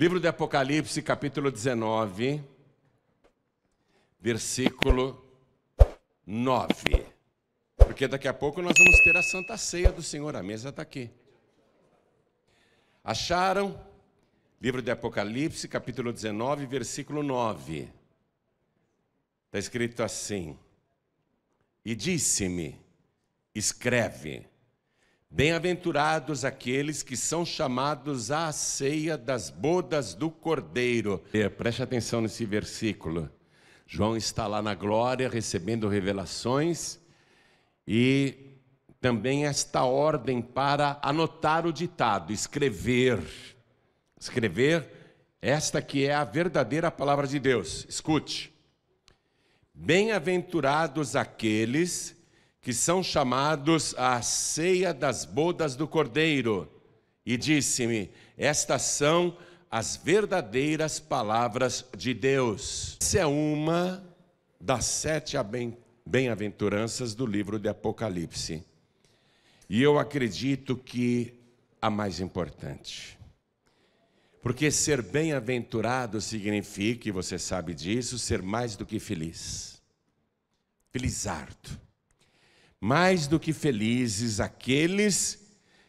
Livro de Apocalipse, capítulo 19, versículo 9. Porque daqui a pouco nós vamos ter a Santa Ceia do Senhor, a mesa está aqui. Acharam? Livro de Apocalipse, capítulo 19, versículo 9. Está escrito assim: E disse-me, escreve Bem-aventurados aqueles que são chamados à ceia das bodas do Cordeiro. Preste atenção nesse versículo. João está lá na glória recebendo revelações e também esta ordem para anotar o ditado, escrever. Escrever esta que é a verdadeira palavra de Deus. Escute. Bem-aventurados aqueles que são chamados à ceia das bodas do Cordeiro, e disse-me: Estas são as verdadeiras palavras de Deus. Essa é uma das sete bem-aventuranças do livro de Apocalipse. E eu acredito que a mais importante. Porque ser bem-aventurado significa, e você sabe disso, ser mais do que feliz. Felizardo mais do que felizes aqueles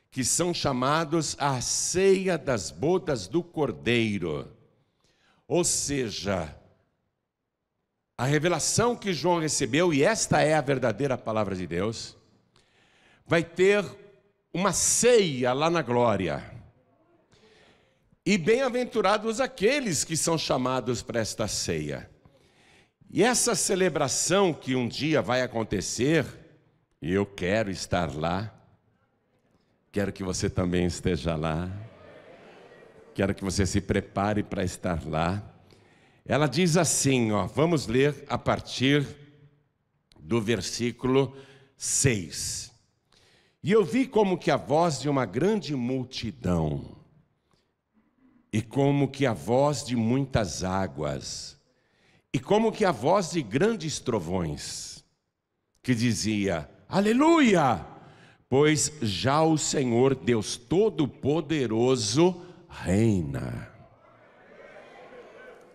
que são chamados à ceia das bodas do Cordeiro. Ou seja, a revelação que João recebeu, e esta é a verdadeira palavra de Deus, vai ter uma ceia lá na glória. E bem-aventurados aqueles que são chamados para esta ceia. E essa celebração que um dia vai acontecer, e eu quero estar lá. Quero que você também esteja lá. Quero que você se prepare para estar lá. Ela diz assim, ó, vamos ler a partir do versículo 6. E eu vi como que a voz de uma grande multidão, e como que a voz de muitas águas, e como que a voz de grandes trovões, que dizia: Aleluia! Pois já o Senhor Deus Todo-Poderoso reina.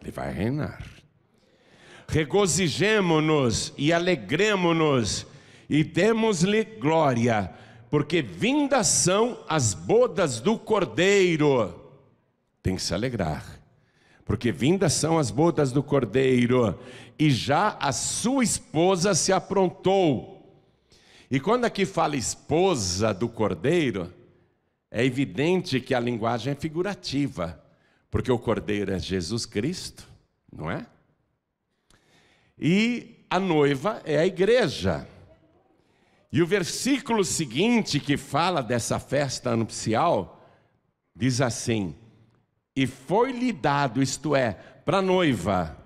Ele vai reinar. Regozijemo-nos e alegremo-nos e demos-lhe glória, porque vindas são as bodas do Cordeiro. Tem que se alegrar, porque vindas são as bodas do Cordeiro, e já a sua esposa se aprontou e quando aqui fala esposa do cordeiro, é evidente que a linguagem é figurativa, porque o cordeiro é Jesus Cristo, não é? E a noiva é a igreja. E o versículo seguinte que fala dessa festa nupcial diz assim: E foi-lhe dado, isto é, para a noiva,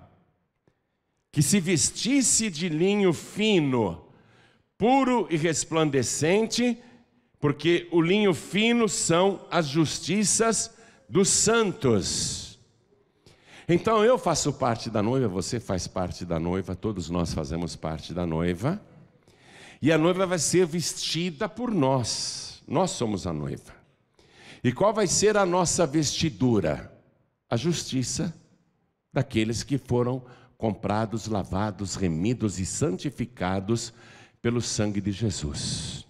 que se vestisse de linho fino, puro e resplandecente, porque o linho fino são as justiças dos santos. Então eu faço parte da noiva, você faz parte da noiva, todos nós fazemos parte da noiva. E a noiva vai ser vestida por nós. Nós somos a noiva. E qual vai ser a nossa vestidura? A justiça daqueles que foram comprados, lavados, remidos e santificados pelo sangue de Jesus.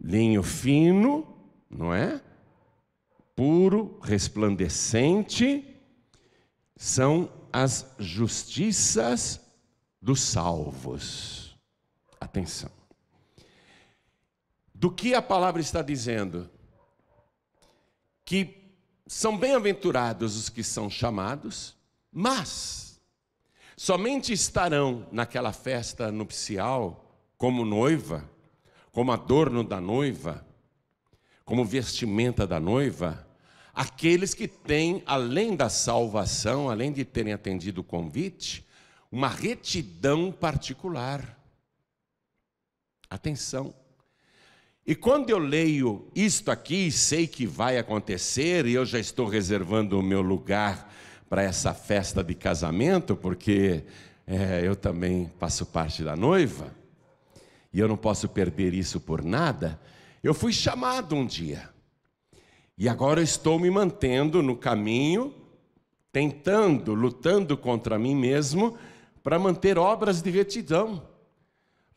Linho fino, não é? Puro, resplandecente, são as justiças dos salvos. Atenção. Do que a palavra está dizendo? Que são bem-aventurados os que são chamados, mas somente estarão naquela festa nupcial como noiva, como adorno da noiva, como vestimenta da noiva, aqueles que têm, além da salvação, além de terem atendido o convite, uma retidão particular. Atenção. E quando eu leio isto aqui, sei que vai acontecer, e eu já estou reservando o meu lugar para essa festa de casamento, porque é, eu também faço parte da noiva e eu não posso perder isso por nada. Eu fui chamado um dia e agora eu estou me mantendo no caminho, tentando, lutando contra mim mesmo para manter obras de retidão,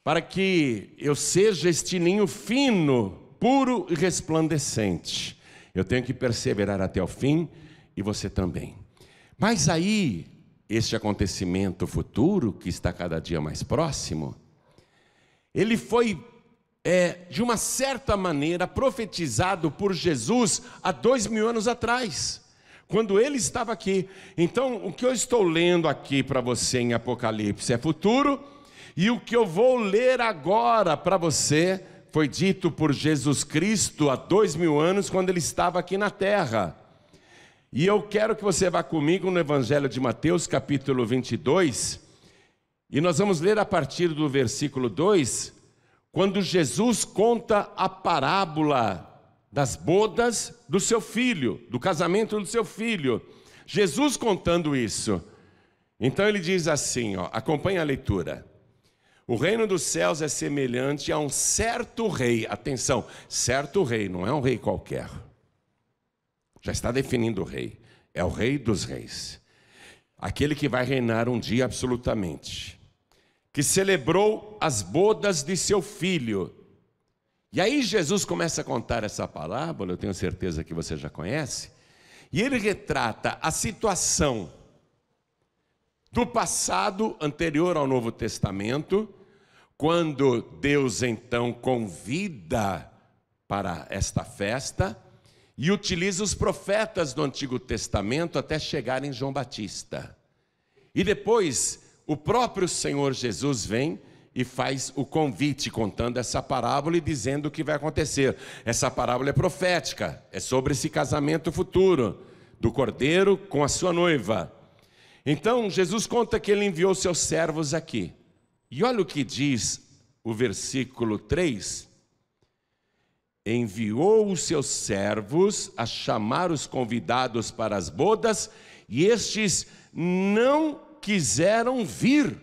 para que eu seja este linho fino, puro e resplandecente. Eu tenho que perseverar até o fim e você também. Mas aí, este acontecimento futuro, que está cada dia mais próximo, ele foi, é, de uma certa maneira, profetizado por Jesus há dois mil anos atrás, quando ele estava aqui. Então, o que eu estou lendo aqui para você em Apocalipse é futuro, e o que eu vou ler agora para você foi dito por Jesus Cristo há dois mil anos, quando ele estava aqui na terra. E eu quero que você vá comigo no Evangelho de Mateus, capítulo 22, e nós vamos ler a partir do versículo 2, quando Jesus conta a parábola das bodas do seu filho, do casamento do seu filho. Jesus contando isso. Então ele diz assim, ó, acompanha a leitura. O reino dos céus é semelhante a um certo rei. Atenção, certo rei, não é um rei qualquer. Já está definindo o rei. É o rei dos reis. Aquele que vai reinar um dia absolutamente. Que celebrou as bodas de seu filho. E aí Jesus começa a contar essa parábola, eu tenho certeza que você já conhece. E ele retrata a situação do passado anterior ao Novo Testamento, quando Deus então convida para esta festa e utiliza os profetas do Antigo Testamento até chegar em João Batista. E depois, o próprio Senhor Jesus vem e faz o convite, contando essa parábola e dizendo o que vai acontecer. Essa parábola é profética, é sobre esse casamento futuro do cordeiro com a sua noiva. Então, Jesus conta que ele enviou seus servos aqui. E olha o que diz o versículo 3 enviou os seus servos a chamar os convidados para as bodas, e estes não quiseram vir.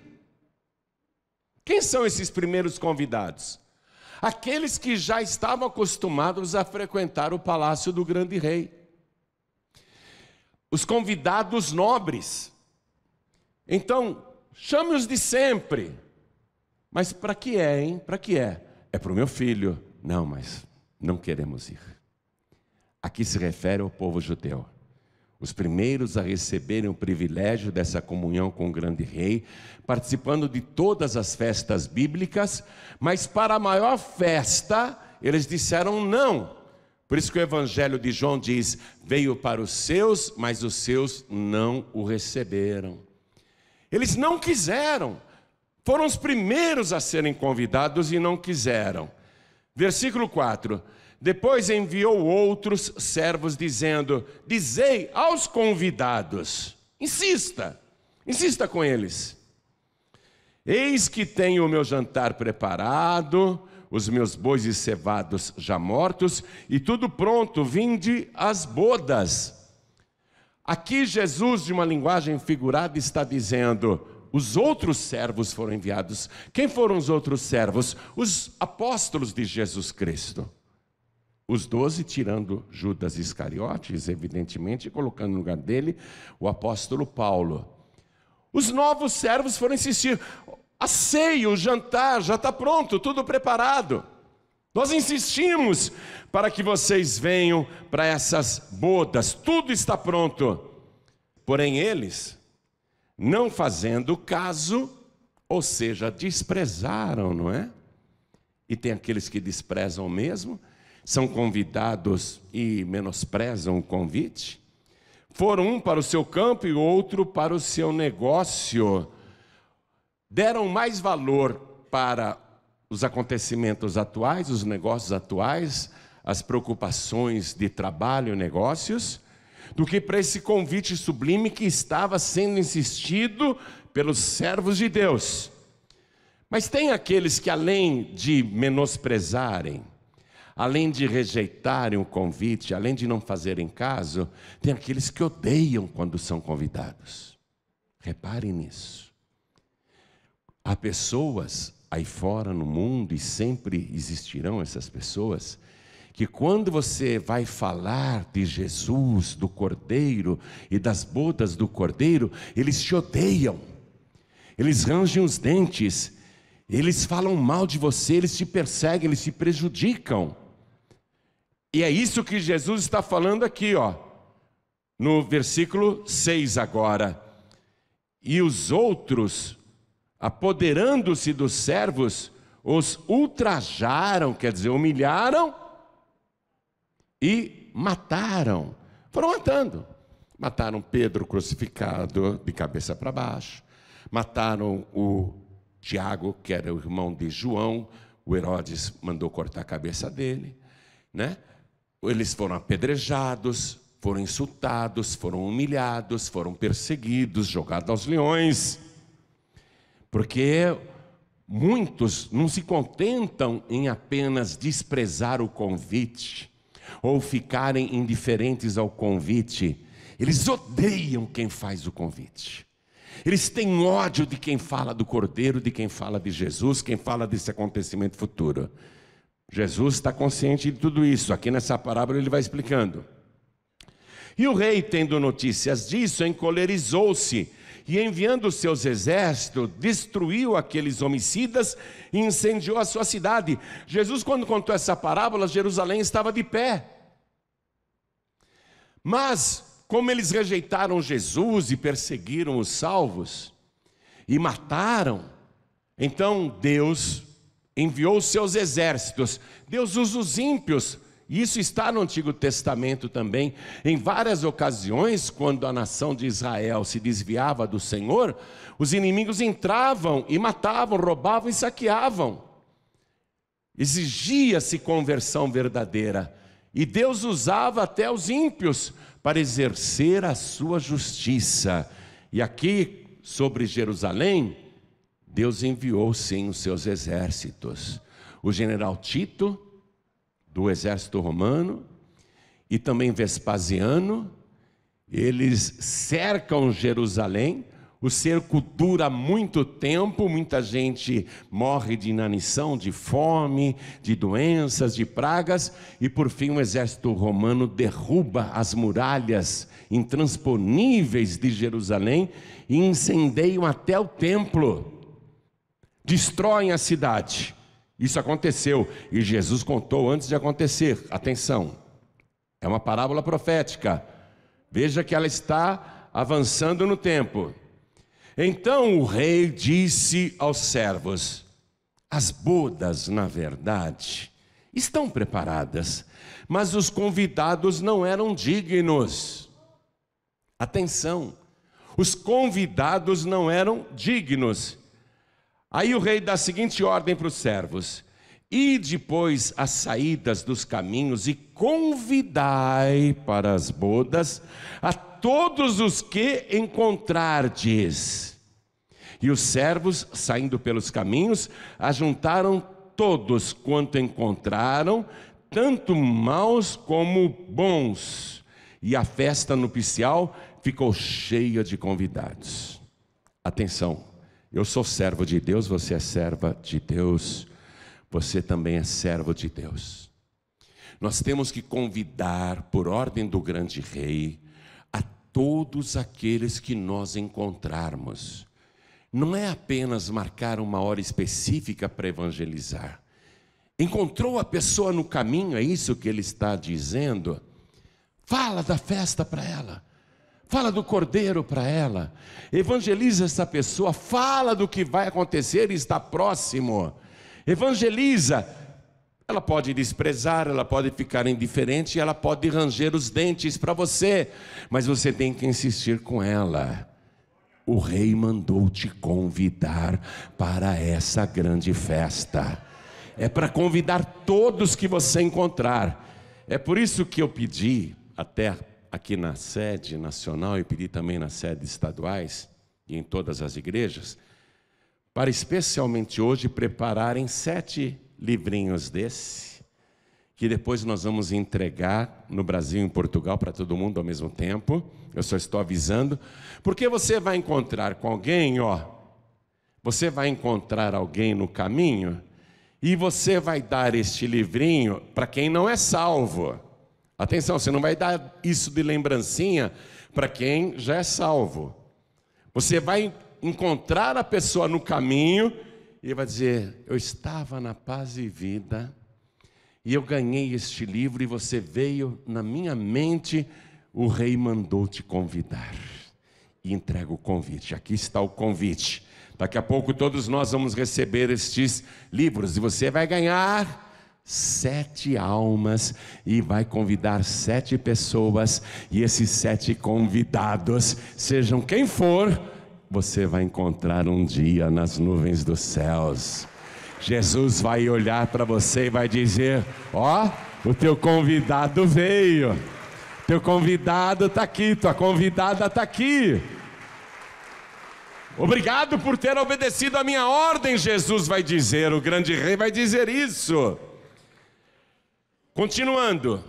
Quem são esses primeiros convidados? Aqueles que já estavam acostumados a frequentar o palácio do grande rei. Os convidados nobres. Então, chame-os de sempre. Mas para que é, hein? Para que é? É para o meu filho. Não, mas não queremos ir. Aqui se refere ao povo judeu. Os primeiros a receberem o privilégio dessa comunhão com o grande rei, participando de todas as festas bíblicas, mas para a maior festa, eles disseram não. Por isso que o Evangelho de João diz: veio para os seus, mas os seus não o receberam. Eles não quiseram, foram os primeiros a serem convidados e não quiseram. Versículo 4: Depois enviou outros servos, dizendo: Dizei aos convidados, insista, insista com eles. Eis que tenho o meu jantar preparado, os meus bois e cevados já mortos, e tudo pronto, vinde às bodas. Aqui Jesus, de uma linguagem figurada, está dizendo: os outros servos foram enviados. Quem foram os outros servos? Os apóstolos de Jesus Cristo. Os doze, tirando Judas Iscariotes, evidentemente, e colocando no lugar dele o apóstolo Paulo. Os novos servos foram insistir: a ceia, o jantar já está pronto, tudo preparado. Nós insistimos para que vocês venham para essas bodas, tudo está pronto. Porém, eles não fazendo caso, ou seja, desprezaram, não é? E tem aqueles que desprezam mesmo, são convidados e menosprezam o convite. Foram um para o seu campo e outro para o seu negócio. Deram mais valor para os acontecimentos atuais, os negócios atuais, as preocupações de trabalho, negócios, do que para esse convite sublime que estava sendo insistido pelos servos de Deus. Mas tem aqueles que, além de menosprezarem, além de rejeitarem o convite, além de não fazerem caso, tem aqueles que odeiam quando são convidados. Reparem nisso. Há pessoas aí fora no mundo, e sempre existirão essas pessoas, que quando você vai falar de Jesus, do Cordeiro e das bodas do Cordeiro, eles te odeiam, eles rangem os dentes, eles falam mal de você, eles te perseguem, eles te prejudicam. E é isso que Jesus está falando aqui, ó, no versículo 6 agora. E os outros, apoderando-se dos servos, os ultrajaram, quer dizer, humilharam e mataram. Foram matando. Mataram Pedro crucificado de cabeça para baixo. Mataram o Tiago, que era o irmão de João. O Herodes mandou cortar a cabeça dele. Né? Eles foram apedrejados, foram insultados, foram humilhados, foram perseguidos, jogados aos leões. Porque muitos não se contentam em apenas desprezar o convite, ou ficarem indiferentes ao convite, eles odeiam quem faz o convite. Eles têm ódio de quem fala do Cordeiro, de quem fala de Jesus, quem fala desse acontecimento futuro. Jesus está consciente de tudo isso. Aqui nessa parábola ele vai explicando. E o rei, tendo notícias disso, encolerizou-se e enviando seus exércitos, destruiu aqueles homicidas e incendiou a sua cidade. Jesus, quando contou essa parábola, Jerusalém estava de pé. Mas, como eles rejeitaram Jesus e perseguiram os salvos e mataram, então Deus enviou seus exércitos. Deus usa os ímpios isso está no Antigo Testamento também. Em várias ocasiões, quando a nação de Israel se desviava do Senhor, os inimigos entravam e matavam, roubavam e saqueavam. Exigia-se conversão verdadeira. E Deus usava até os ímpios para exercer a sua justiça. E aqui, sobre Jerusalém, Deus enviou sim os seus exércitos. O general Tito do exército romano e também Vespasiano. Eles cercam Jerusalém. O cerco dura muito tempo, muita gente morre de inanição, de fome, de doenças, de pragas, e por fim o exército romano derruba as muralhas intransponíveis de Jerusalém e incendeiam até o templo, destroem a cidade. Isso aconteceu e Jesus contou antes de acontecer. Atenção, é uma parábola profética. Veja que ela está avançando no tempo. Então o rei disse aos servos: As bodas, na verdade, estão preparadas, mas os convidados não eram dignos. Atenção, os convidados não eram dignos. Aí o rei dá a seguinte ordem para os servos: e depois as saídas dos caminhos e convidai para as bodas a todos os que encontrardes. E os servos, saindo pelos caminhos, ajuntaram todos quanto encontraram, tanto maus como bons. E a festa nupcial ficou cheia de convidados. Atenção. Eu sou servo de Deus, você é serva de Deus, você também é servo de Deus. Nós temos que convidar, por ordem do grande rei, a todos aqueles que nós encontrarmos. Não é apenas marcar uma hora específica para evangelizar. Encontrou a pessoa no caminho, é isso que ele está dizendo? Fala da festa para ela fala do cordeiro para ela, evangeliza essa pessoa, fala do que vai acontecer e está próximo, evangeliza. Ela pode desprezar, ela pode ficar indiferente, ela pode ranger os dentes para você, mas você tem que insistir com ela. O rei mandou te convidar para essa grande festa. É para convidar todos que você encontrar. É por isso que eu pedi até aqui na sede nacional e pedi também nas sedes estaduais e em todas as igrejas, para especialmente hoje prepararem sete livrinhos desse, que depois nós vamos entregar no Brasil e em Portugal para todo mundo ao mesmo tempo. Eu só estou avisando, porque você vai encontrar com alguém, ó, você vai encontrar alguém no caminho e você vai dar este livrinho para quem não é salvo. Atenção, você não vai dar isso de lembrancinha para quem já é salvo. Você vai encontrar a pessoa no caminho e vai dizer: Eu estava na paz e vida, e eu ganhei este livro, e você veio na minha mente, o rei mandou te convidar. E entrega o convite. Aqui está o convite. Daqui a pouco todos nós vamos receber estes livros, e você vai ganhar sete almas e vai convidar sete pessoas, e esses sete convidados, sejam quem for, você vai encontrar um dia nas nuvens dos céus. Jesus vai olhar para você e vai dizer: Ó, oh, o teu convidado veio, teu convidado está aqui, tua convidada está aqui. Obrigado por ter obedecido a minha ordem, Jesus vai dizer, o grande rei vai dizer isso. Continuando.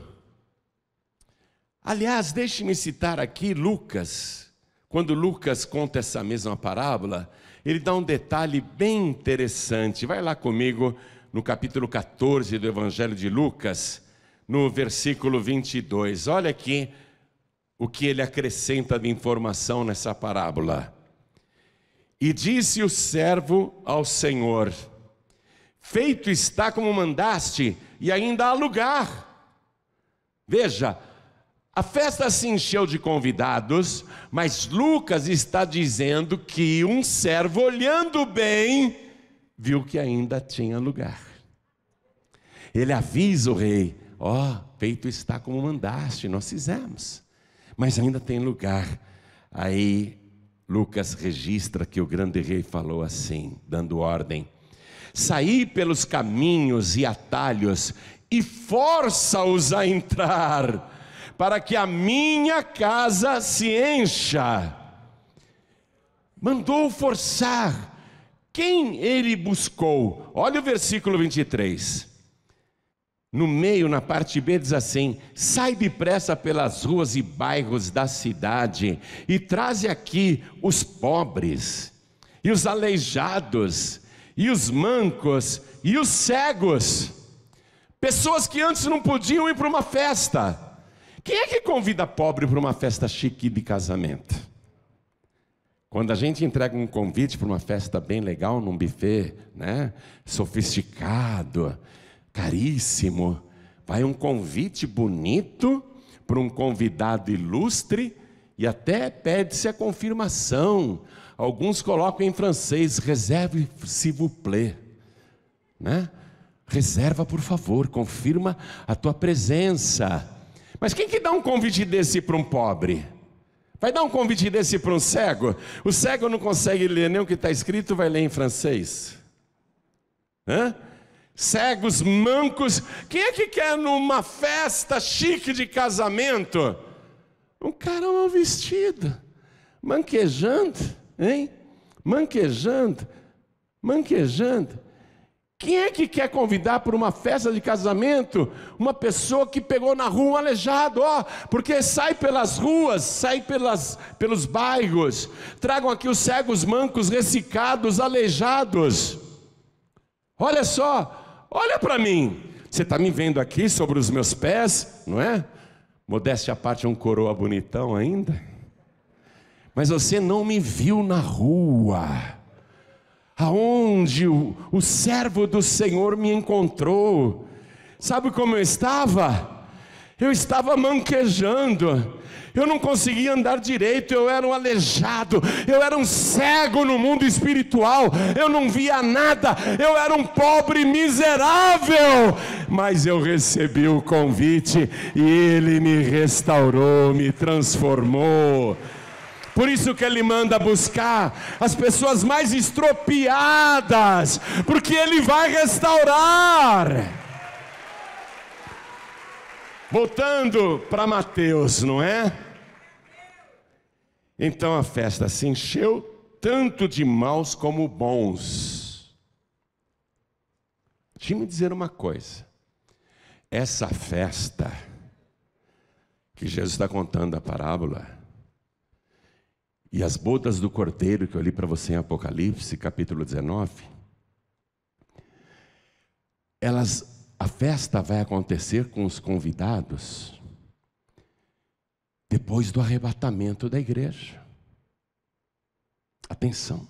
Aliás, deixe-me citar aqui Lucas. Quando Lucas conta essa mesma parábola, ele dá um detalhe bem interessante. Vai lá comigo no capítulo 14 do Evangelho de Lucas, no versículo 22. Olha aqui o que ele acrescenta de informação nessa parábola. E disse o servo ao Senhor: Feito está como mandaste, e ainda há lugar. Veja, a festa se encheu de convidados, mas Lucas está dizendo que um servo, olhando bem, viu que ainda tinha lugar. Ele avisa o rei: Ó, oh, feito está como mandaste, nós fizemos, mas ainda tem lugar. Aí Lucas registra que o grande rei falou assim, dando ordem: saí pelos caminhos e atalhos e força-os a entrar, para que a minha casa se encha. Mandou forçar quem ele buscou. Olha o versículo 23. No meio, na parte B, diz assim: Sai depressa pelas ruas e bairros da cidade e traze aqui os pobres e os aleijados e os mancos e os cegos. Pessoas que antes não podiam ir para uma festa. Quem é que convida pobre para uma festa chique de casamento? Quando a gente entrega um convite para uma festa bem legal, num buffet, né? Sofisticado, caríssimo. Vai um convite bonito para um convidado ilustre e até pede-se a confirmação. Alguns colocam em francês, reserve s'il vous plaît, né? Reserva, por favor, confirma a tua presença. Mas quem que dá um convite desse para um pobre? Vai dar um convite desse para um cego? O cego não consegue ler nem o que está escrito, vai ler em francês. Hã? Cegos, mancos, quem é que quer numa festa chique de casamento? Um cara mal vestido, manquejando hein? Manquejando, manquejando. Quem é que quer convidar para uma festa de casamento uma pessoa que pegou na rua um aleijado? Ó, porque sai pelas ruas, sai pelas, pelos bairros, tragam aqui os cegos, mancos, ressecados, aleijados. Olha só, olha para mim. Você está me vendo aqui sobre os meus pés, não é? Modéstia à parte, é um coroa bonitão ainda mas você não me viu na rua. Aonde o, o servo do Senhor me encontrou. Sabe como eu estava? Eu estava manquejando. Eu não conseguia andar direito, eu era um aleijado, eu era um cego no mundo espiritual, eu não via nada, eu era um pobre miserável, mas eu recebi o convite e ele me restaurou, me transformou. Por isso que ele manda buscar as pessoas mais estropiadas, porque ele vai restaurar. Voltando para Mateus, não é? Então a festa se encheu tanto de maus como bons. Deixe-me dizer uma coisa. Essa festa que Jesus está contando a parábola e as bodas do cordeiro que eu li para você em Apocalipse, capítulo 19, elas a festa vai acontecer com os convidados depois do arrebatamento da igreja. Atenção.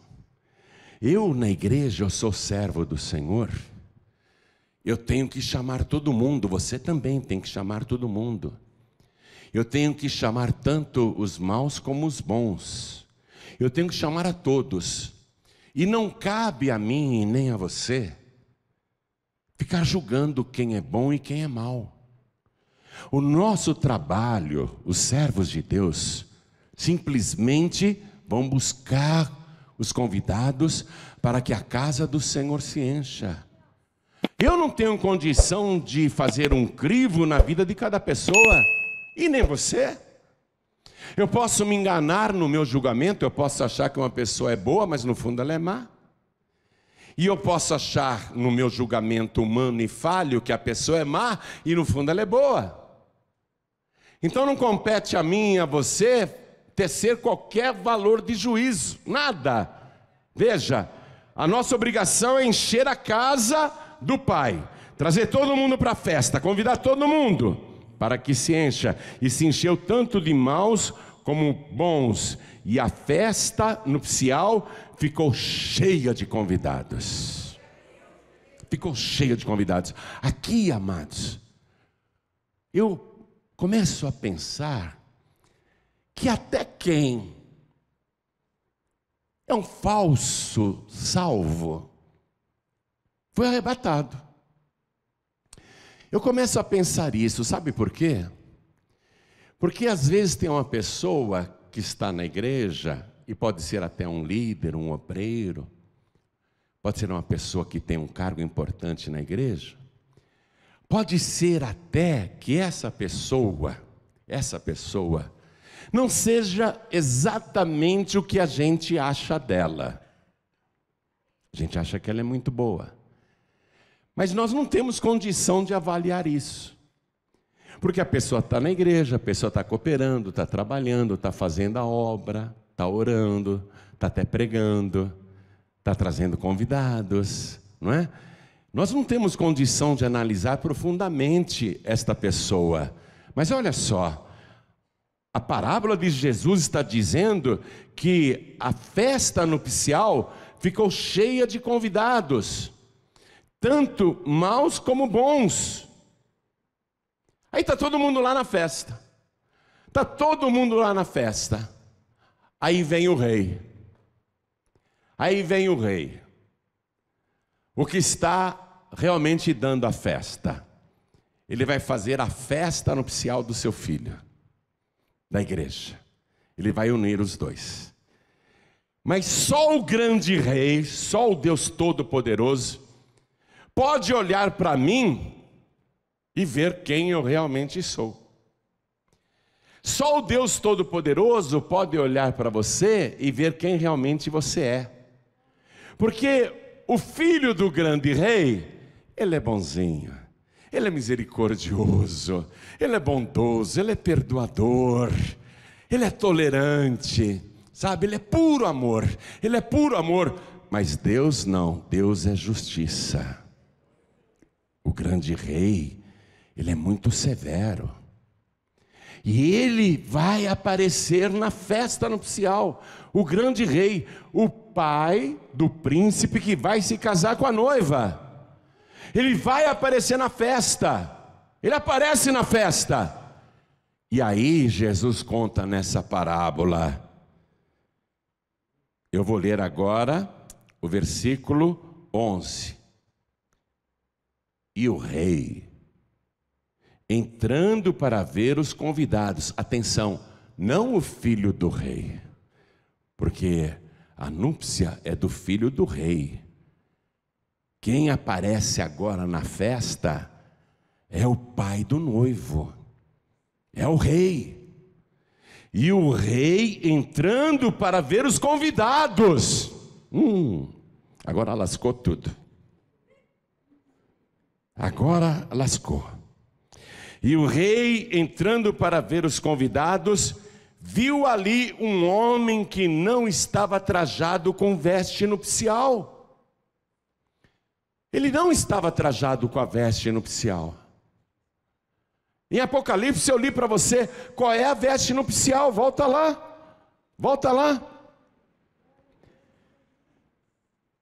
Eu na igreja eu sou servo do Senhor. Eu tenho que chamar todo mundo, você também tem que chamar todo mundo. Eu tenho que chamar tanto os maus como os bons. Eu tenho que chamar a todos. E não cabe a mim e nem a você ficar julgando quem é bom e quem é mal. O nosso trabalho, os servos de Deus, simplesmente vão buscar os convidados para que a casa do Senhor se encha. Eu não tenho condição de fazer um crivo na vida de cada pessoa e nem você. Eu posso me enganar no meu julgamento, eu posso achar que uma pessoa é boa, mas no fundo ela é má. E eu posso achar no meu julgamento humano e falho que a pessoa é má e no fundo ela é boa. Então não compete a mim e a você tecer qualquer valor de juízo, nada. Veja, a nossa obrigação é encher a casa do Pai, trazer todo mundo para a festa, convidar todo mundo para que se encha, e se encheu tanto de maus como bons, e a festa nupcial ficou cheia de convidados. Ficou cheia de convidados. Aqui, amados, eu começo a pensar que até quem é um falso salvo foi arrebatado. Eu começo a pensar isso, sabe por quê? Porque às vezes tem uma pessoa que está na igreja, e pode ser até um líder, um obreiro, pode ser uma pessoa que tem um cargo importante na igreja, pode ser até que essa pessoa, essa pessoa, não seja exatamente o que a gente acha dela. A gente acha que ela é muito boa. Mas nós não temos condição de avaliar isso. Porque a pessoa está na igreja, a pessoa está cooperando, está trabalhando, está fazendo a obra, está orando, está até pregando, está trazendo convidados, não é? Nós não temos condição de analisar profundamente esta pessoa. Mas olha só, a parábola de Jesus está dizendo que a festa nupcial ficou cheia de convidados tanto maus como bons. Aí está todo mundo lá na festa. Está todo mundo lá na festa. Aí vem o rei. Aí vem o rei. O que está realmente dando a festa? Ele vai fazer a festa nupcial do seu filho, da igreja. Ele vai unir os dois. Mas só o grande rei, só o Deus Todo-Poderoso, pode olhar para mim e ver quem eu realmente sou. Só o Deus Todo-Poderoso pode olhar para você e ver quem realmente você é. Porque o filho do grande rei, ele é bonzinho, ele é misericordioso, ele é bondoso, ele é perdoador, ele é tolerante, sabe? Ele é puro amor, ele é puro amor. Mas Deus não, Deus é justiça o grande rei, ele é muito severo. E ele vai aparecer na festa nupcial, o grande rei, o pai do príncipe que vai se casar com a noiva. Ele vai aparecer na festa. Ele aparece na festa. E aí Jesus conta nessa parábola. Eu vou ler agora o versículo 11. E o rei, entrando para ver os convidados, atenção, não o filho do rei, porque a núpcia é do filho do rei. Quem aparece agora na festa é o pai do noivo, é o rei. E o rei entrando para ver os convidados. Hum, agora lascou tudo. Agora lascou. E o rei, entrando para ver os convidados, viu ali um homem que não estava trajado com veste nupcial. Ele não estava trajado com a veste nupcial. Em Apocalipse eu li para você qual é a veste nupcial, volta lá. Volta lá.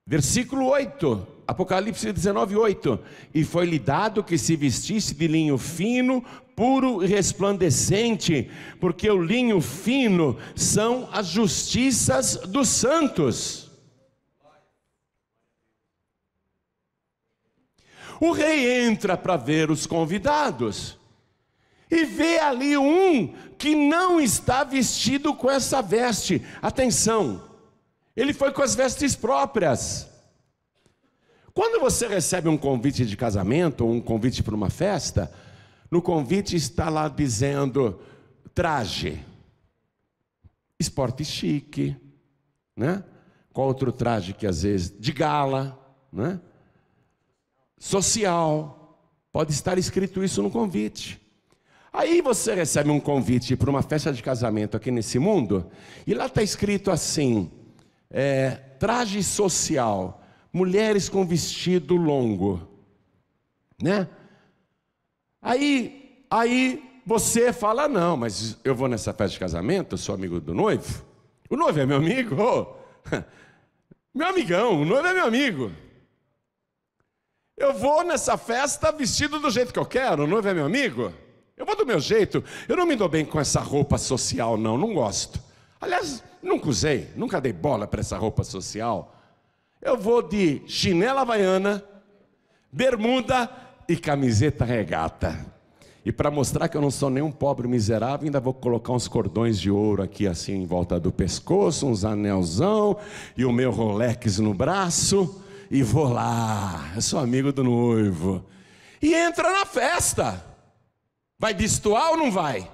Versículo 8. Apocalipse 19, 8. E foi-lhe dado que se vestisse de linho fino, puro e resplandecente, porque o linho fino são as justiças dos santos. O rei entra para ver os convidados e vê ali um que não está vestido com essa veste. Atenção, ele foi com as vestes próprias. Quando você recebe um convite de casamento, ou um convite para uma festa, no convite está lá dizendo traje, esporte chique, né? Qual outro traje que às vezes de gala, né? Social, pode estar escrito isso no convite. Aí você recebe um convite para uma festa de casamento aqui nesse mundo e lá está escrito assim: é, traje social mulheres com vestido longo, né? Aí, aí você fala: "Não, mas eu vou nessa festa de casamento, eu sou amigo do noivo. O noivo é meu amigo, meu amigão, o noivo é meu amigo. Eu vou nessa festa vestido do jeito que eu quero, o noivo é meu amigo. Eu vou do meu jeito. Eu não me dou bem com essa roupa social, não, não gosto. Aliás, nunca usei, nunca dei bola para essa roupa social. Eu vou de chinela havaiana, bermuda e camiseta regata. E para mostrar que eu não sou nenhum pobre miserável, ainda vou colocar uns cordões de ouro aqui assim em volta do pescoço, uns anelzão e o meu Rolex no braço e vou lá. Eu sou amigo do noivo. E entra na festa. Vai destoar ou não vai?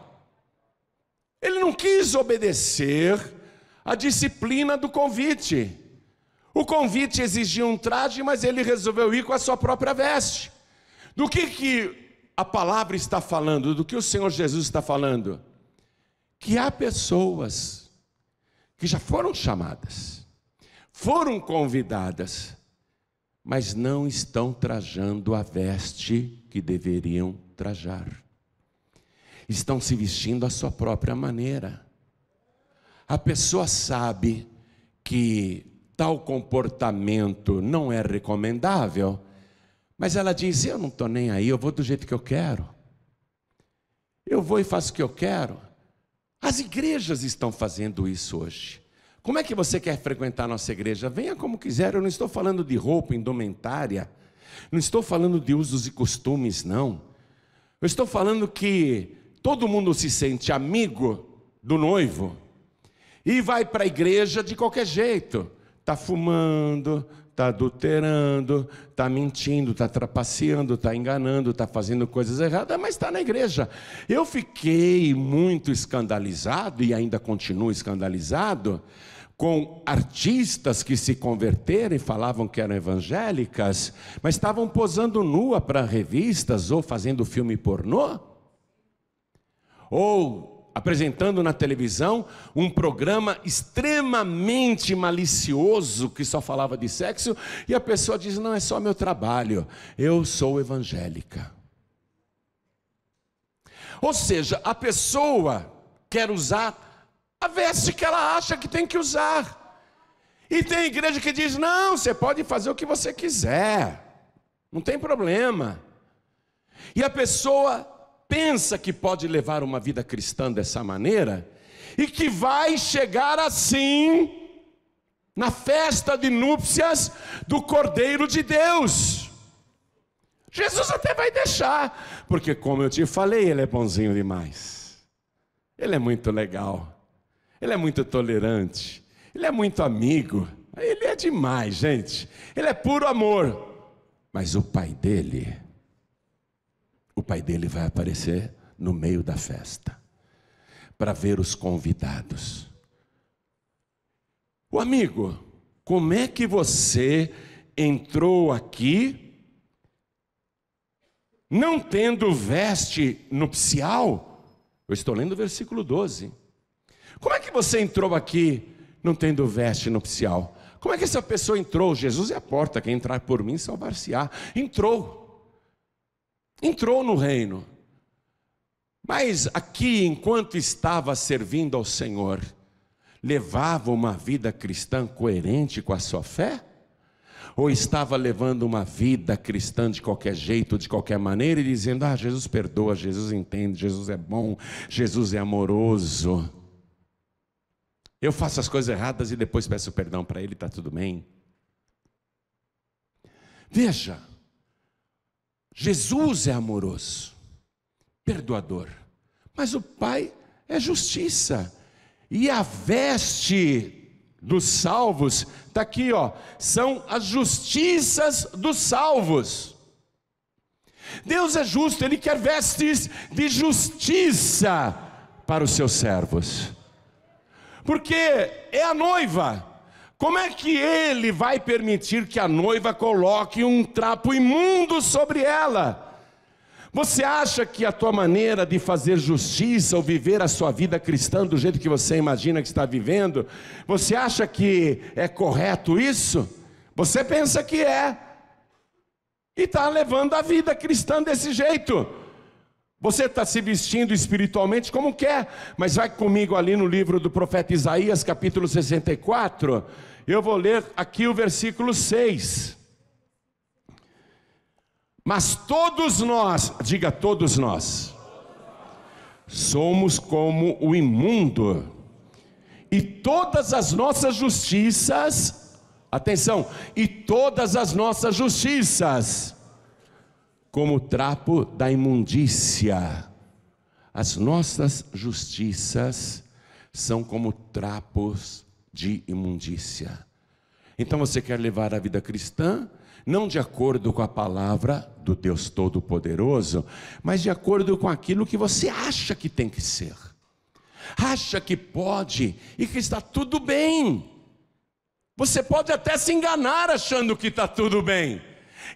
Ele não quis obedecer a disciplina do convite. O convite exigia um traje, mas ele resolveu ir com a sua própria veste. Do que, que a palavra está falando? Do que o Senhor Jesus está falando? Que há pessoas que já foram chamadas, foram convidadas, mas não estão trajando a veste que deveriam trajar. Estão se vestindo à sua própria maneira. A pessoa sabe que tal comportamento não é recomendável, mas ela diz: Eu não estou nem aí, eu vou do jeito que eu quero. Eu vou e faço o que eu quero. As igrejas estão fazendo isso hoje. Como é que você quer frequentar a nossa igreja? Venha como quiser, eu não estou falando de roupa, indumentária, não estou falando de usos e costumes, não. Eu estou falando que todo mundo se sente amigo do noivo e vai para a igreja de qualquer jeito está fumando, está adulterando, está mentindo, está trapaceando, está enganando, está fazendo coisas erradas, mas está na igreja. Eu fiquei muito escandalizado e ainda continuo escandalizado com artistas que se converteram e falavam que eram evangélicas, mas estavam posando nua para revistas ou fazendo filme pornô. Ou apresentando na televisão um programa extremamente malicioso que só falava de sexo, e a pessoa diz: Não, é só meu trabalho, eu sou evangélica. Ou seja, a pessoa quer usar a veste que ela acha que tem que usar. E tem igreja que diz: Não, você pode fazer o que você quiser, não tem problema. E a pessoa pensa que pode levar uma vida cristã dessa maneira e que vai chegar assim na festa de núpcias do Cordeiro de Deus. Jesus até vai deixar, porque, como eu te falei, ele é bonzinho demais. Ele é muito legal. Ele é muito tolerante. Ele é muito amigo. Ele é demais, gente. Ele é puro amor. Mas o pai dele o pai dele vai aparecer no meio da festa para ver os convidados. O amigo, como é que você entrou aqui não tendo veste nupcial? Eu estou lendo o versículo 12. Como é que você entrou aqui não tendo veste nupcial? Como é que essa pessoa entrou? Jesus é a porta, quem entrar por mim salvar-se-á. Entrou entrou no reino. Mas aqui, enquanto estava servindo ao Senhor, levava uma vida cristã coerente com a sua fé? Ou estava levando uma vida cristã de qualquer jeito, de qualquer maneira, e dizendo: Ah, Jesus perdoa, Jesus entende, Jesus é bom, Jesus é amoroso. Eu faço as coisas erradas e depois peço perdão para Ele, está tudo bem. Veja, Jesus é amoroso, perdoador, mas o Pai é justiça. E a veste dos salvos está aqui, ó, são as justiças dos salvos. Deus é justo, Ele quer vestes de justiça para os seus servos, porque é a noiva, como é que ele vai permitir que a noiva coloque um trapo imundo sobre ela? Você acha que a tua maneira de fazer justiça ou viver a sua vida cristã do jeito que você imagina que está vivendo, você acha que é correto isso? Você pensa que é. E está levando a vida cristã desse jeito. Você está se vestindo espiritualmente como quer, mas vai comigo ali no livro do profeta Isaías, capítulo 64. Eu vou ler aqui o versículo 6. Mas todos nós, diga todos nós, somos como o imundo, e todas as nossas justiças, atenção, e todas as nossas justiças, como trapo da imundícia. As nossas justiças são como trapos de imundícia. Então você quer levar a vida cristã não de acordo com a palavra do Deus Todo-Poderoso, mas de acordo com aquilo que você acha que tem que ser, acha que pode e que está tudo bem. Você pode até se enganar achando que está tudo bem,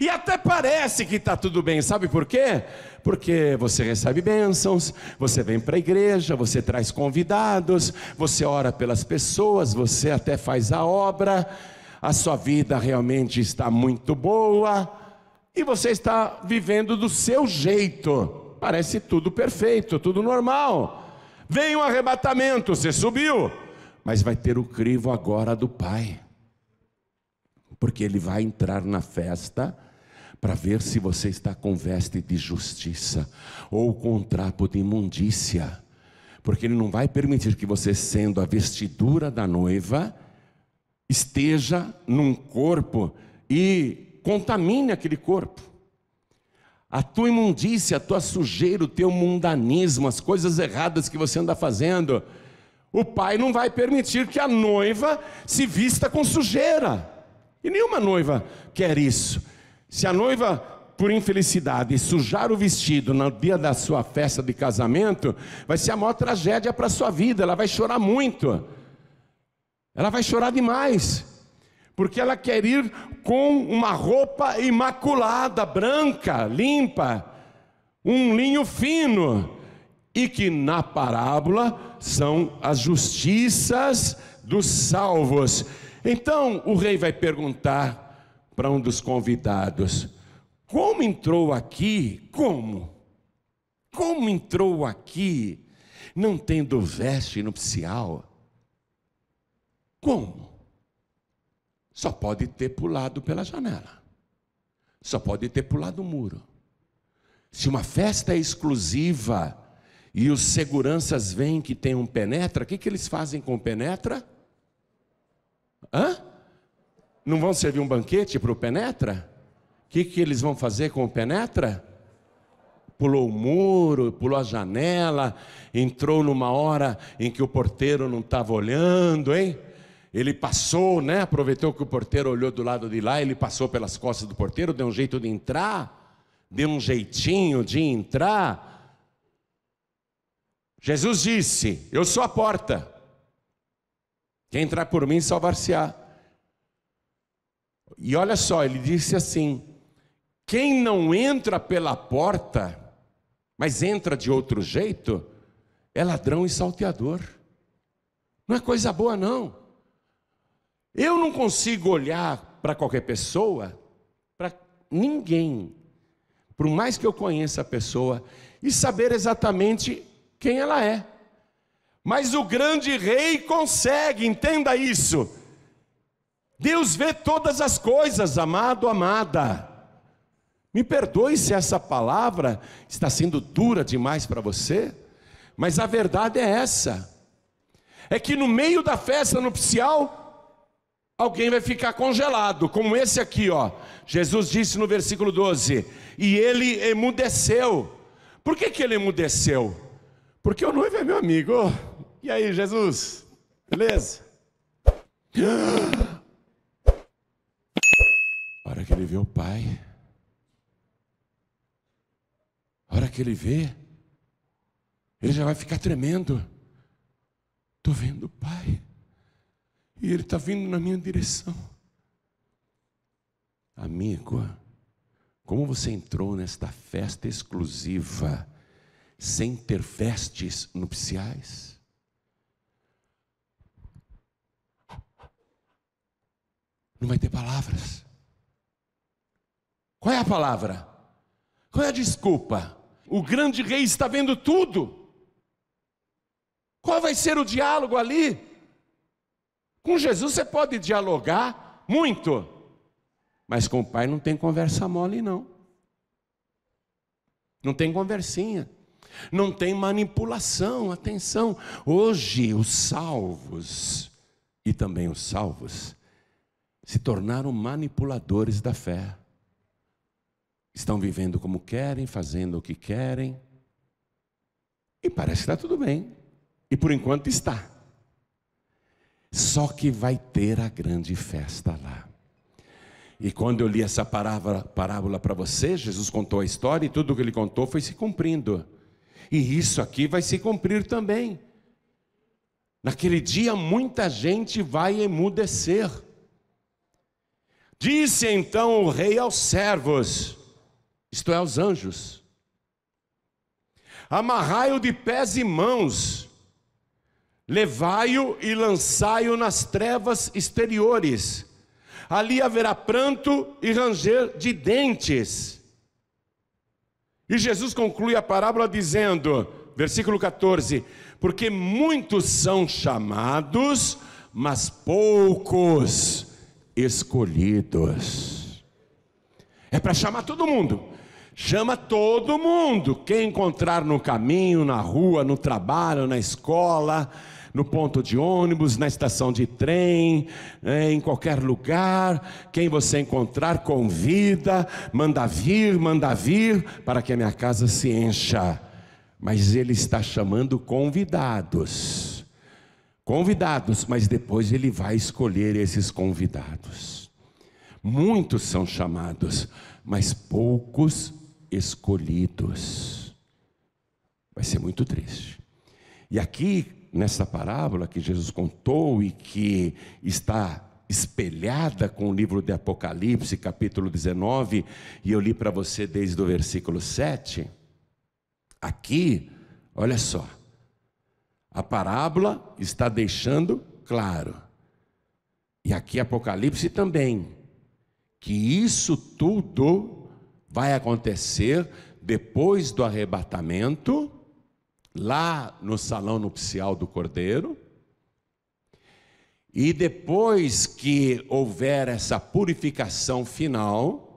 e até parece que está tudo bem, sabe por quê? Porque você recebe bênçãos, você vem para a igreja, você traz convidados, você ora pelas pessoas, você até faz a obra, a sua vida realmente está muito boa e você está vivendo do seu jeito. Parece tudo perfeito, tudo normal. Vem o um arrebatamento, você subiu, mas vai ter o crivo agora do Pai porque ele vai entrar na festa para ver se você está com veste de justiça ou com trapo de imundícia, porque ele não vai permitir que você, sendo a vestidura da noiva, esteja num corpo e contamine aquele corpo. A tua imundícia, a tua sujeira, o teu mundanismo, as coisas erradas que você anda fazendo, o pai não vai permitir que a noiva se vista com sujeira. E nenhuma noiva quer isso. Se a noiva, por infelicidade, sujar o vestido no dia da sua festa de casamento, vai ser a maior tragédia para a sua vida. Ela vai chorar muito. Ela vai chorar demais. Porque ela quer ir com uma roupa imaculada, branca, limpa, um linho fino, e que na parábola são as justiças dos salvos então o rei vai perguntar para um dos convidados: Como entrou aqui? Como? Como entrou aqui, não tendo veste nupcial? Como? Só pode ter pulado pela janela. Só pode ter pulado o muro. Se uma festa é exclusiva e os seguranças vêm que tem um penetra, o que, que eles fazem com o penetra? Hã? Não vão servir um banquete para o penetra? O que, que eles vão fazer com o penetra? Pulou o muro, pulou a janela, entrou numa hora em que o porteiro não estava olhando, hein? Ele passou, né? Aproveitou que o porteiro olhou do lado de lá, ele passou pelas costas do porteiro, deu um jeito de entrar, deu um jeitinho de entrar. Jesus disse: Eu sou a porta. Quem entrar por mim salvar-se-á. E olha só, ele disse assim: quem não entra pela porta, mas entra de outro jeito, é ladrão e salteador. Não é coisa boa, não. Eu não consigo olhar para qualquer pessoa, para ninguém, por mais que eu conheça a pessoa, e saber exatamente quem ela é. Mas o grande rei consegue, entenda isso. Deus vê todas as coisas, amado, amada. Me perdoe se essa palavra está sendo dura demais para você, mas a verdade é essa. É que no meio da festa nupcial, alguém vai ficar congelado, como esse aqui, ó. Jesus disse no versículo 12: E ele emudeceu. Por que, que ele emudeceu? Porque o noivo é meu amigo. E aí, Jesus? Beleza? A hora que ele vê o Pai, a hora que ele vê, ele já vai ficar tremendo. Estou vendo o Pai, e Ele está vindo na minha direção. Amigo, como você entrou nesta festa exclusiva sem ter vestes nupciais? Não vai ter palavras. Qual é a palavra? Qual é a desculpa? O grande rei está vendo tudo. Qual vai ser o diálogo ali? Com Jesus você pode dialogar muito, mas com o Pai não tem conversa mole, não. Não tem conversinha, não tem manipulação. Atenção, hoje os salvos e também os salvos se tornaram manipuladores da fé. Estão vivendo como querem, fazendo o que querem. E parece que está tudo bem. E por enquanto está. Só que vai ter a grande festa lá. E quando eu li essa parábola para você, Jesus contou a história e tudo o que ele contou foi se cumprindo. E isso aqui vai se cumprir também. Naquele dia, muita gente vai emudecer Disse então o rei aos servos, isto é, aos anjos: Amarrai-o de pés e mãos, levai-o e lançai-o nas trevas exteriores. Ali haverá pranto e ranger de dentes. E Jesus conclui a parábola dizendo, versículo 14: Porque muitos são chamados, mas poucos escolhidos. É para chamar todo mundo. Chama todo mundo, quem encontrar no caminho, na rua, no trabalho, na escola, no ponto de ônibus, na estação de trem, né, em qualquer lugar, quem você encontrar, convida, manda vir, manda vir, para que a minha casa se encha. Mas ele está chamando convidados convidados, mas depois ele vai escolher esses convidados. Muitos são chamados, mas poucos escolhidos. Vai ser muito triste. E aqui, nessa parábola que Jesus contou e que está espelhada com o livro de Apocalipse, capítulo 19, e eu li para você desde o versículo 7, aqui, olha só. A parábola está deixando claro. E aqui Apocalipse também, que isso tudo vai acontecer depois do arrebatamento, lá no salão nupcial do Cordeiro, e depois que houver essa purificação final,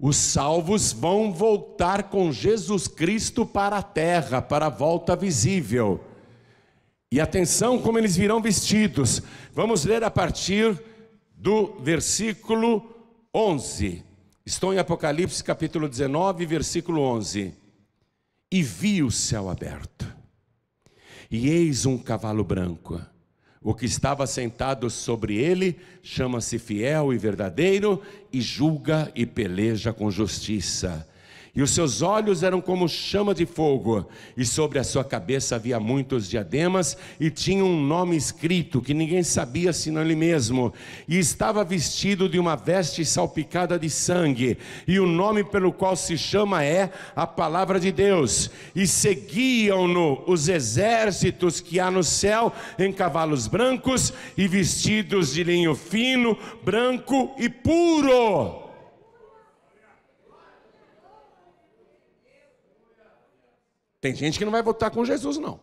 os salvos vão voltar com Jesus Cristo para a terra, para a volta visível. E atenção como eles virão vestidos. Vamos ler a partir do versículo 11. Estou em Apocalipse capítulo 19, versículo 11. E vi o céu aberto, e eis um cavalo branco o que estava sentado sobre ele chama-se fiel e verdadeiro e julga e peleja com justiça e os seus olhos eram como chama de fogo, e sobre a sua cabeça havia muitos diademas, e tinha um nome escrito que ninguém sabia senão ele mesmo, e estava vestido de uma veste salpicada de sangue, e o nome pelo qual se chama é a palavra de Deus, e seguiam-no os exércitos que há no céu em cavalos brancos e vestidos de linho fino, branco e puro Tem gente que não vai voltar com Jesus, não.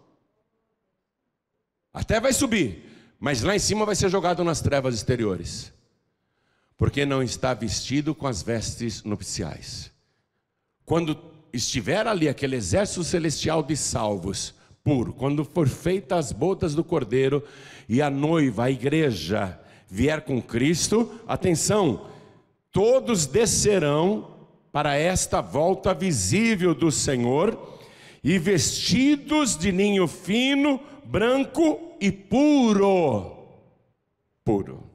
Até vai subir, mas lá em cima vai ser jogado nas trevas exteriores, porque não está vestido com as vestes nupciais. Quando estiver ali aquele exército celestial de salvos, puro, quando for feita as botas do cordeiro e a noiva, a igreja, vier com Cristo, atenção, todos descerão para esta volta visível do Senhor e vestidos de linho fino, branco e puro. Puro.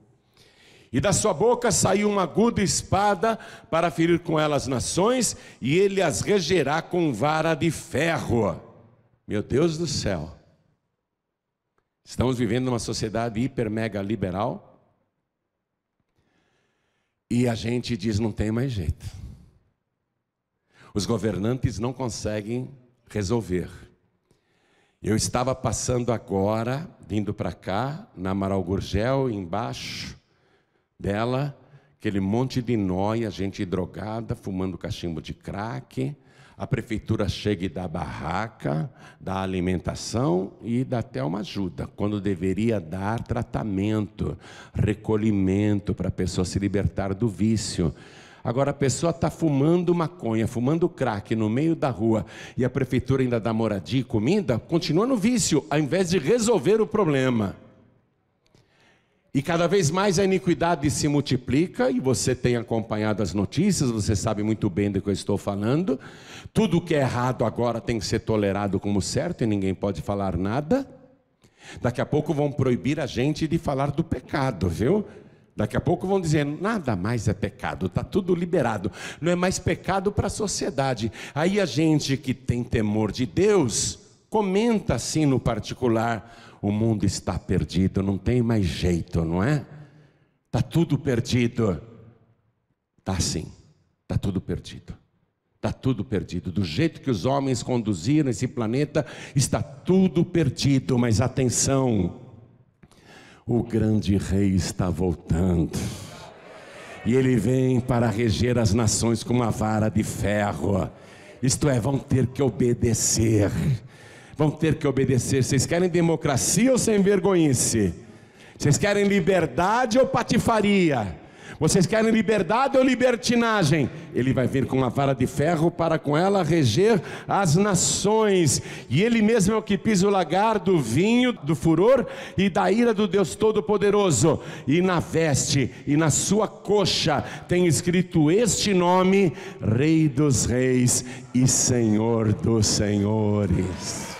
E da sua boca saiu uma aguda espada para ferir com ela as nações, e ele as regerá com vara de ferro. Meu Deus do céu. Estamos vivendo numa sociedade hiper mega liberal. E a gente diz não tem mais jeito. Os governantes não conseguem resolver. Eu estava passando agora, vindo para cá, na Amaral Gurgel, embaixo dela, aquele monte de noia, gente drogada, fumando cachimbo de crack. A prefeitura chega e dá barraca, dá alimentação e dá até uma ajuda, quando deveria dar tratamento, recolhimento para a pessoa se libertar do vício. Agora a pessoa está fumando maconha, fumando crack no meio da rua e a prefeitura ainda dá moradia e comida, continua no vício, ao invés de resolver o problema. E cada vez mais a iniquidade se multiplica, e você tem acompanhado as notícias, você sabe muito bem do que eu estou falando. Tudo que é errado agora tem que ser tolerado como certo e ninguém pode falar nada. Daqui a pouco vão proibir a gente de falar do pecado, viu? Daqui a pouco vão dizer: nada mais é pecado, está tudo liberado, não é mais pecado para a sociedade. Aí a gente que tem temor de Deus comenta assim no particular: o mundo está perdido, não tem mais jeito, não é? Está tudo perdido. Está sim, está tudo perdido. Está tudo perdido. Do jeito que os homens conduziram esse planeta, está tudo perdido. Mas atenção, o grande rei está voltando. E ele vem para reger as nações com uma vara de ferro. Isto é, vão ter que obedecer. Vão ter que obedecer. Vocês querem democracia ou sem vergonhice? Vocês querem liberdade ou patifaria? Vocês querem liberdade ou libertinagem? Ele vai vir com uma vara de ferro para com ela reger as nações. E ele mesmo é o que pisa o lagar do vinho, do furor e da ira do Deus Todo-Poderoso. E na veste e na sua coxa tem escrito este nome: Rei dos Reis e Senhor dos Senhores.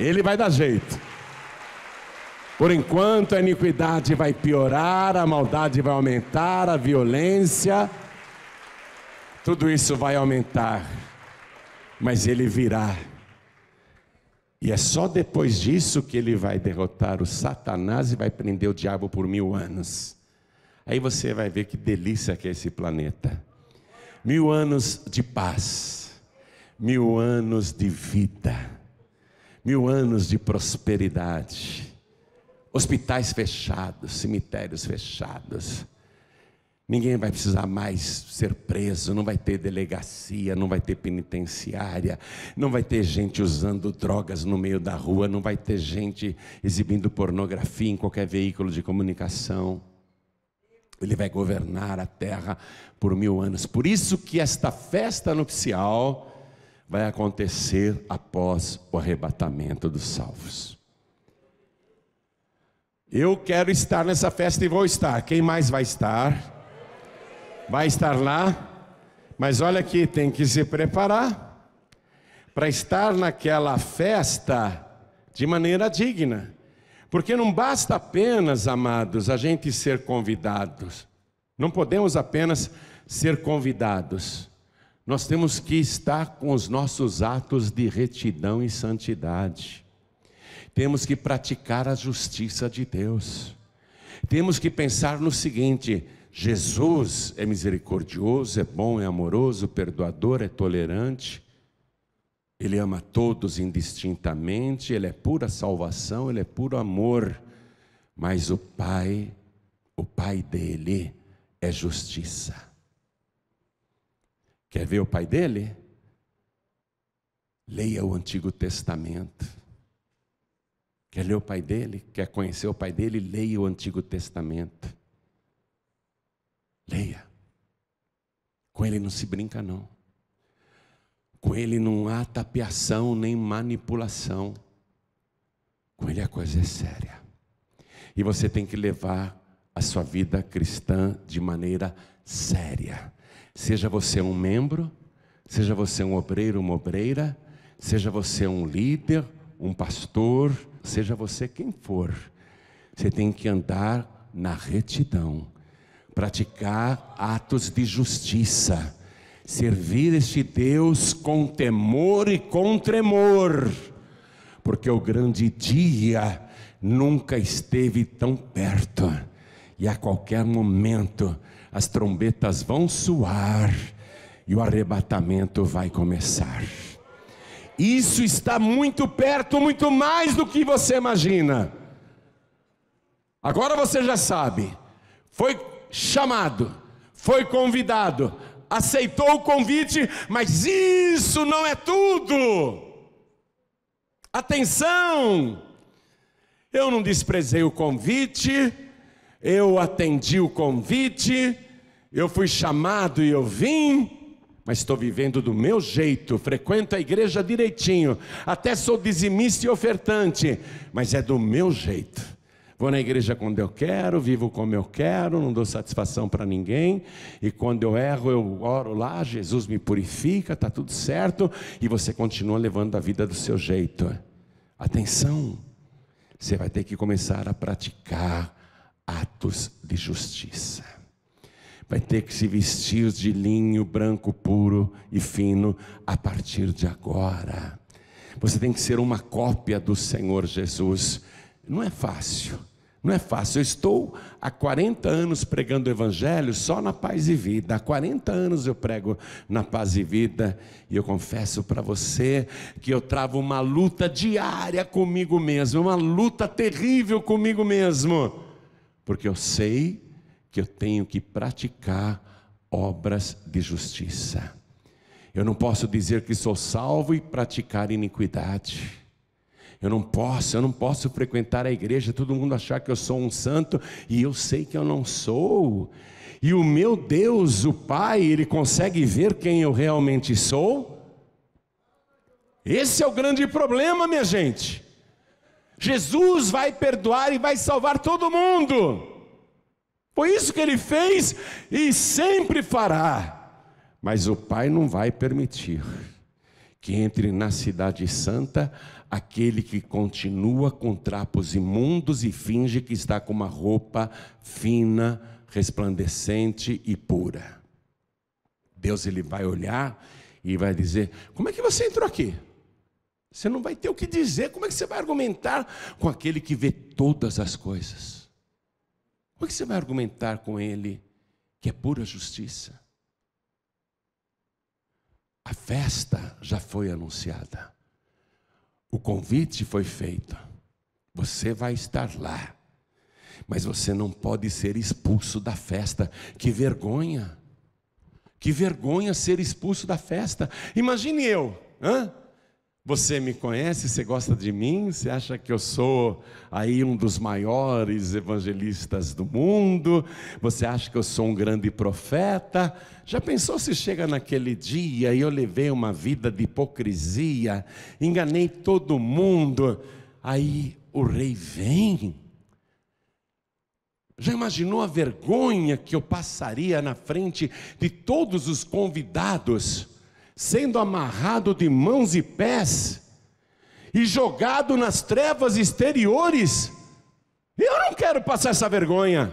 Ele vai dar jeito. Por enquanto, a iniquidade vai piorar, a maldade vai aumentar, a violência, tudo isso vai aumentar, mas ele virá. E é só depois disso que ele vai derrotar o Satanás e vai prender o diabo por mil anos. Aí você vai ver que delícia que é esse planeta. Mil anos de paz, mil anos de vida, mil anos de prosperidade hospitais fechados, cemitérios fechados. Ninguém vai precisar mais ser preso, não vai ter delegacia, não vai ter penitenciária, não vai ter gente usando drogas no meio da rua, não vai ter gente exibindo pornografia em qualquer veículo de comunicação. Ele vai governar a terra por mil anos. Por isso que esta festa nupcial vai acontecer após o arrebatamento dos salvos. Eu quero estar nessa festa e vou estar. Quem mais vai estar? Vai estar lá? Mas olha aqui, tem que se preparar para estar naquela festa de maneira digna. Porque não basta apenas, amados, a gente ser convidados. Não podemos apenas ser convidados. Nós temos que estar com os nossos atos de retidão e santidade. Temos que praticar a justiça de Deus. Temos que pensar no seguinte: Jesus é misericordioso, é bom, é amoroso, perdoador, é tolerante. Ele ama todos indistintamente, ele é pura salvação, ele é puro amor. Mas o Pai, o Pai dele é justiça. Quer ver o Pai dele? Leia o Antigo Testamento. Quer ler o pai dele? Quer conhecer o pai dele? Leia o Antigo Testamento. Leia. Com ele não se brinca, não. Com ele não há tapiação nem manipulação. Com ele a coisa é séria. E você tem que levar a sua vida cristã de maneira séria. Seja você um membro, seja você um obreiro, uma obreira, seja você um líder, um pastor, seja você quem for, você tem que andar na retidão, praticar atos de justiça, servir este Deus com temor e com tremor, porque o grande dia nunca esteve tão perto, e a qualquer momento as trombetas vão soar e o arrebatamento vai começar. Isso está muito perto, muito mais do que você imagina. Agora você já sabe. Foi chamado, foi convidado, aceitou o convite, mas isso não é tudo. Atenção! Eu não desprezei o convite, eu atendi o convite, eu fui chamado e eu vim, mas estou vivendo do meu jeito, frequento a igreja direitinho, até sou dizimista e ofertante, mas é do meu jeito. Vou na igreja quando eu quero, vivo como eu quero, não dou satisfação para ninguém, e quando eu erro, eu oro lá, Jesus me purifica, está tudo certo, e você continua levando a vida do seu jeito. Atenção, você vai ter que começar a praticar atos de justiça vai ter que se vestir de linho branco puro e fino a partir de agora. Você tem que ser uma cópia do Senhor Jesus. Não é fácil. Não é fácil. Eu estou há 40 anos pregando o Evangelho só na paz e vida. Há 40 anos eu prego na paz e vida. E eu confesso para você que eu travo uma luta diária comigo mesmo, uma luta terrível comigo mesmo. Porque eu sei que eu tenho que praticar obras de justiça. Eu não posso dizer que sou salvo e praticar iniquidade. Eu não posso, eu não posso frequentar a igreja, todo mundo achar que eu sou um santo e eu sei que eu não sou. E o meu Deus, o Pai, ele consegue ver quem eu realmente sou? Esse é o grande problema, minha gente. Jesus vai perdoar e vai salvar todo mundo. Foi isso que ele fez e sempre fará. Mas o Pai não vai permitir que entre na Cidade Santa aquele que continua com trapos imundos e finge que está com uma roupa fina, resplandecente e pura. Deus ele vai olhar e vai dizer: Como é que você entrou aqui? Você não vai ter o que dizer, como é que você vai argumentar com aquele que vê todas as coisas? Como é que você vai argumentar com ele que é pura justiça? A festa já foi anunciada. O convite foi feito. Você vai estar lá. Mas você não pode ser expulso da festa. Que vergonha! Que vergonha ser expulso da festa. Imagine eu, hã? Você me conhece, você gosta de mim, você acha que eu sou aí um dos maiores evangelistas do mundo, você acha que eu sou um grande profeta. Já pensou se chega naquele dia e eu levei uma vida de hipocrisia, enganei todo mundo, aí o rei vem? Já imaginou a vergonha que eu passaria na frente de todos os convidados? sendo amarrado de mãos e pés e jogado nas trevas exteriores. Eu não quero passar essa vergonha.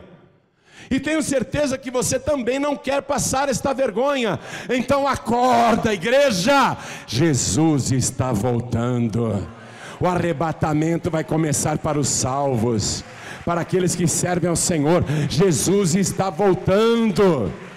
E tenho certeza que você também não quer passar esta vergonha. Então acorda, igreja! Jesus está voltando. O arrebatamento vai começar para os salvos, para aqueles que servem ao Senhor. Jesus está voltando.